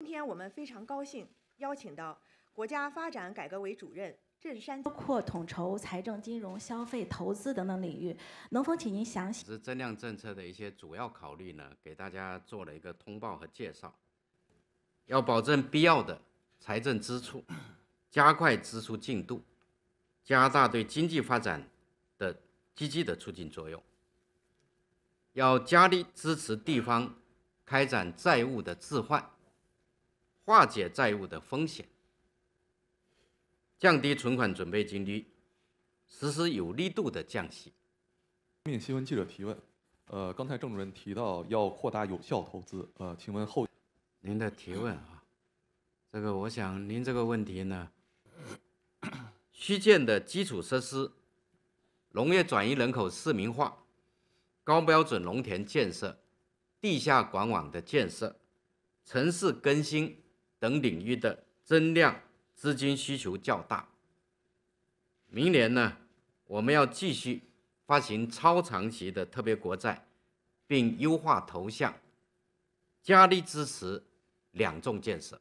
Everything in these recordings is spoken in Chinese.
今天我们非常高兴邀请到国家发展改革委主任郑山，包括统筹财政、金融、消费、投资等等领域，能否请您详细是增量政策的一些主要考虑呢？给大家做了一个通报和介绍。要保证必要的财政支出，加快支出进度，加大对经济发展的积极的促进作用。要加力支持地方开展债务的置换。化解债务的风险，降低存款准备金率，实施有力度的降息。面新闻记者提问：，呃，刚才郑主任提到要扩大有效投资，呃，请问后您的提问啊？这个，我想您这个问题呢，虚建的基础设施、农业转移人口市民化、高标准农田建设、地下管网的建设、城市更新。等领域的增量资金需求较大。明年呢，我们要继续发行超长期的特别国债，并优化投向，加力支持两重建设。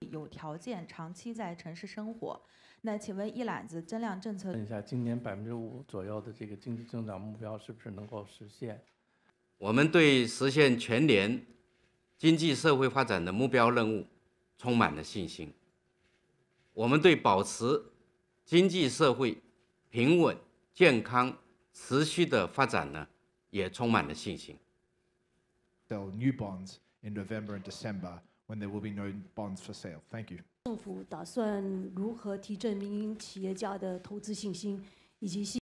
有条件长期在城市生活，那请问一揽子增量政策？问一下，今年百分之五左右的这个经济增长目标是不是能够实现？我们对实现全年。经济社会发展的目标任务，充满了信心。我们对保持经济社会平稳、健康、持续的发展呢，也充满了信心。政府打算如何提振民营企业家的投资信心以及新？